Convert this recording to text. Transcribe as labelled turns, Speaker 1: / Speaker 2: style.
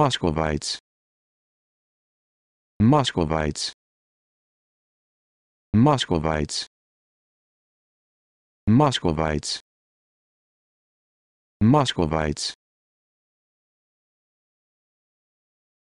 Speaker 1: Moscovites Moscovites Moscovites Moscovites Moscovites